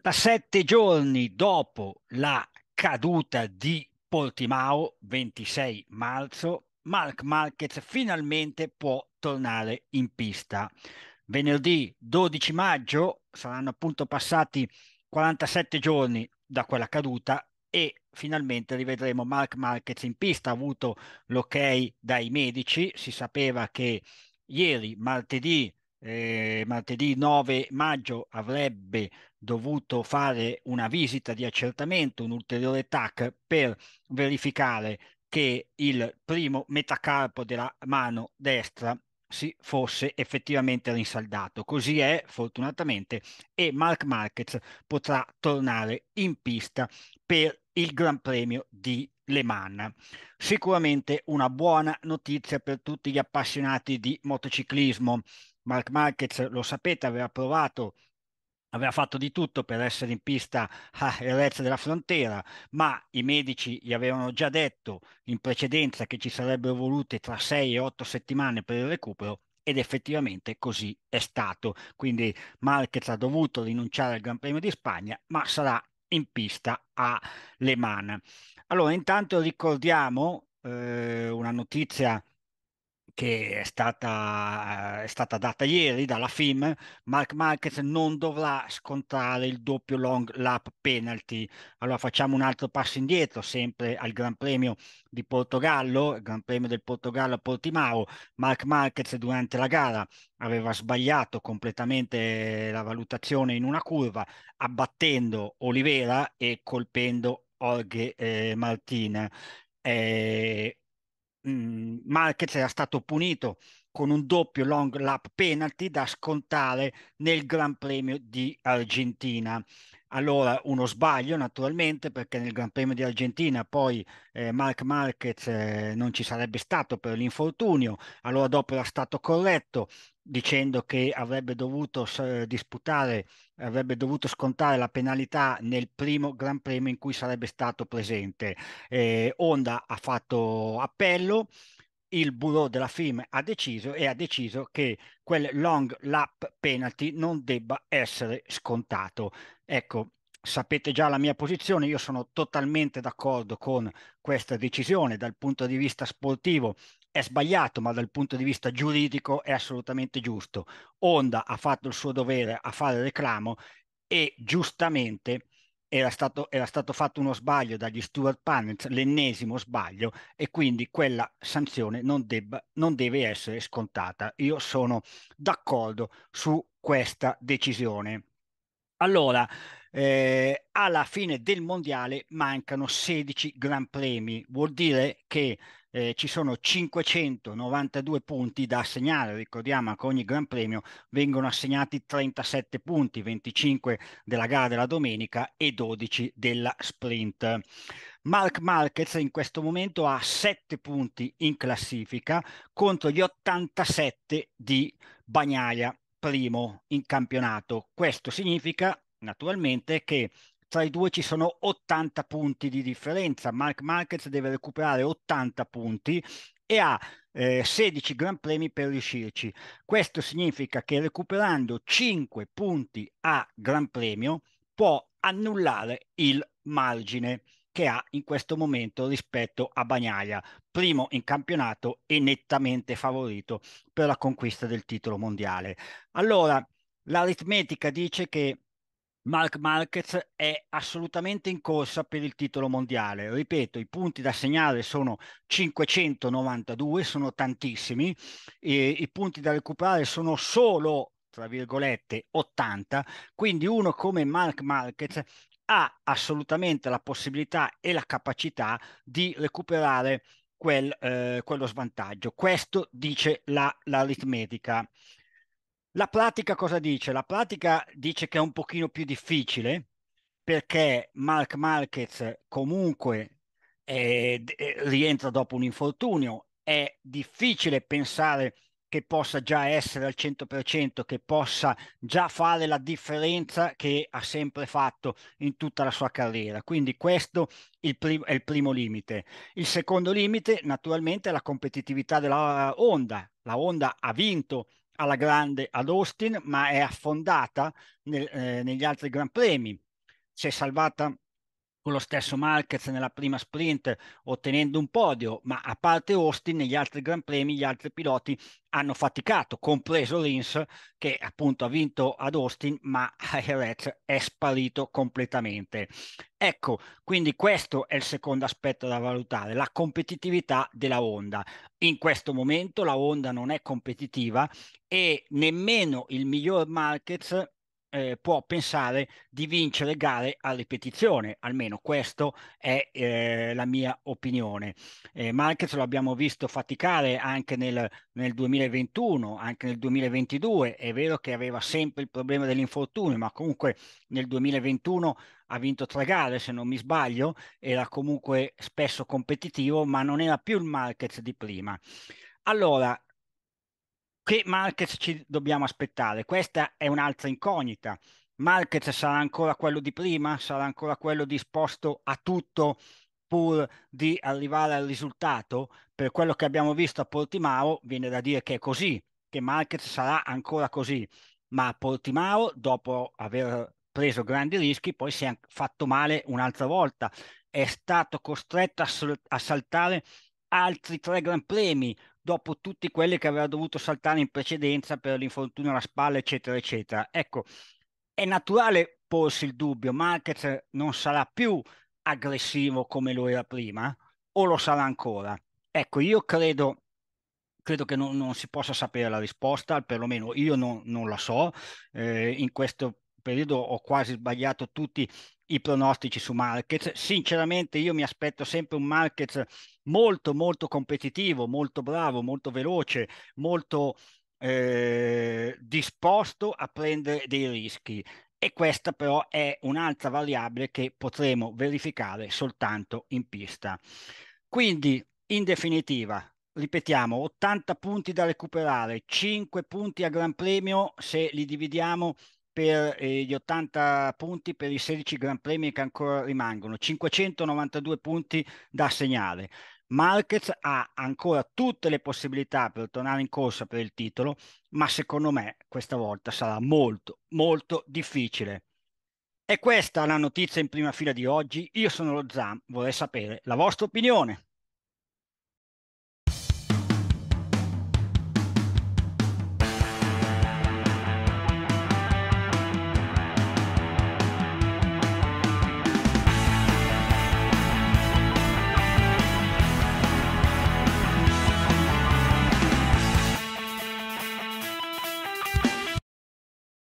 47 giorni dopo la caduta di Portimao, 26 marzo, Mark Marquez finalmente può tornare in pista. Venerdì 12 maggio saranno appunto passati 47 giorni da quella caduta e finalmente rivedremo Mark Marquez in pista. Ha avuto l'ok dai medici, si sapeva che ieri, martedì, eh, martedì 9 maggio avrebbe dovuto fare una visita di accertamento, un ulteriore TAC per verificare che il primo metacarpo della mano destra si fosse effettivamente rinsaldato. Così è, fortunatamente, e Mark Marquez potrà tornare in pista per il Gran Premio di Le Mans. Sicuramente una buona notizia per tutti gli appassionati di motociclismo Mark Marquez lo sapete, aveva provato aveva fatto di tutto per essere in pista a Erez della frontiera, ma i medici gli avevano già detto in precedenza che ci sarebbero volute tra 6 e 8 settimane per il recupero ed effettivamente così è stato. Quindi Marquez ha dovuto rinunciare al Gran Premio di Spagna, ma sarà in pista a Le Mans. Allora, intanto ricordiamo eh, una notizia che è stata, eh, è stata, data ieri dalla FIM, Mark Marquez non dovrà scontare il doppio long lap penalty. Allora facciamo un altro passo indietro, sempre al Gran Premio di Portogallo, Gran Premio del Portogallo a Portimao. Mark Marquez durante la gara aveva sbagliato completamente la valutazione in una curva, abbattendo Olivera e colpendo Orge eh, Martina. Eh, mh, mhmm, ma che c'era stato punito con un doppio long lap penalty da scontare nel Gran Premio di Argentina. Allora, uno sbaglio naturalmente perché nel Gran Premio di Argentina poi eh, Mark Marquez eh, non ci sarebbe stato per l'infortunio, allora dopo era stato corretto dicendo che avrebbe dovuto eh, disputare, avrebbe dovuto scontare la penalità nel primo Gran Premio in cui sarebbe stato presente. Eh, Honda ha fatto appello, il bureau della FIM ha deciso e ha deciso che quel long lap penalty non debba essere scontato. Ecco, sapete già la mia posizione, io sono totalmente d'accordo con questa decisione dal punto di vista sportivo. È sbagliato, ma dal punto di vista giuridico è assolutamente giusto. Onda ha fatto il suo dovere a fare reclamo e giustamente era stato, era stato fatto uno sbaglio dagli Stuart Panets, l'ennesimo sbaglio, e quindi quella sanzione non, debba, non deve essere scontata. Io sono d'accordo su questa decisione. Allora, eh, alla fine del mondiale mancano 16 Gran Premi, vuol dire che eh, ci sono 592 punti da assegnare, ricordiamo che ogni Gran Premio vengono assegnati 37 punti, 25 della gara della domenica e 12 della sprint. Mark Marquez in questo momento ha 7 punti in classifica contro gli 87 di Bagnaia primo in campionato. Questo significa naturalmente che tra i due ci sono 80 punti di differenza. Mark Marquez deve recuperare 80 punti e ha eh, 16 Gran Premi per riuscirci. Questo significa che recuperando 5 punti a Gran Premio può annullare il margine che ha in questo momento rispetto a Bagnaia, primo in campionato e nettamente favorito per la conquista del titolo mondiale. Allora, l'aritmetica dice che Mark Marquez è assolutamente in corsa per il titolo mondiale. Ripeto, i punti da segnare sono 592, sono tantissimi, i punti da recuperare sono solo, tra virgolette, 80, quindi uno come Mark Marquez ha assolutamente la possibilità e la capacità di recuperare quel, eh, quello svantaggio. Questo dice la, l'aritmetica. La pratica cosa dice? La pratica dice che è un pochino più difficile perché Mark Marquez comunque eh, eh rientra dopo un infortunio, è difficile pensare che possa già essere al 100%, che possa già fare la differenza che ha sempre fatto in tutta la sua carriera. Quindi questo il prim- è il primo limite. Il secondo limite naturalmente è la competitività della eh, Honda. La Honda ha vinto alla grande ad Austin, ma è affondata nel, eh, negli altri Gran Premi. Si è salvata con lo stesso Marquez nella prima sprint ottenendo un podio, ma a parte Austin negli altri Gran Premi gli altri piloti hanno faticato, compreso Rins che appunto ha vinto ad Austin, ma Jerez è sparito completamente. Ecco, quindi questo è il secondo aspetto da valutare, la competitività della Honda. In questo momento la Honda non è competitiva e nemmeno il miglior Marquez eh, può pensare di vincere gare a ripetizione, almeno questa è eh, la mia opinione. Eh, Marquez lo abbiamo visto faticare anche nel, nel 2021, anche nel 2022, è vero che aveva sempre il problema dell'infortunio, ma comunque nel 2021 ha vinto tre gare se non mi sbaglio, era comunque spesso competitivo, ma non era più il Marquez di prima. Allora, che market ci dobbiamo aspettare? Questa è un'altra incognita. Market sarà ancora quello di prima? Sarà ancora quello disposto a tutto pur di arrivare al risultato? Per quello che abbiamo visto a Portimao, viene da dire che è così, che market sarà ancora così. Ma a Portimao, dopo aver preso grandi rischi, poi si è fatto male un'altra volta. È stato costretto a, sol- a saltare altri tre Gran Premi dopo tutti quelli che aveva dovuto saltare in precedenza per l'infortunio alla spalla, eccetera, eccetera. Ecco, è naturale porsi il dubbio, Marquez non sarà più aggressivo come lo era prima o lo sarà ancora? Ecco, io credo, credo che non, non si possa sapere la risposta, perlomeno io non, non la so. Eh, in questo periodo ho quasi sbagliato tutti i pronostici su Marquez. Sinceramente io mi aspetto sempre un Marquez molto molto competitivo, molto bravo, molto veloce, molto eh, disposto a prendere dei rischi. E questa però è un'altra variabile che potremo verificare soltanto in pista. Quindi, in definitiva, ripetiamo, 80 punti da recuperare, 5 punti a Gran Premio se li dividiamo per eh, gli 80 punti per i 16 Gran Premi che ancora rimangono, 592 punti da segnare. Marquez ha ancora tutte le possibilità per tornare in corsa per il titolo, ma secondo me questa volta sarà molto, molto difficile. E questa è la notizia in prima fila di oggi. Io sono lo Zam, vorrei sapere la vostra opinione.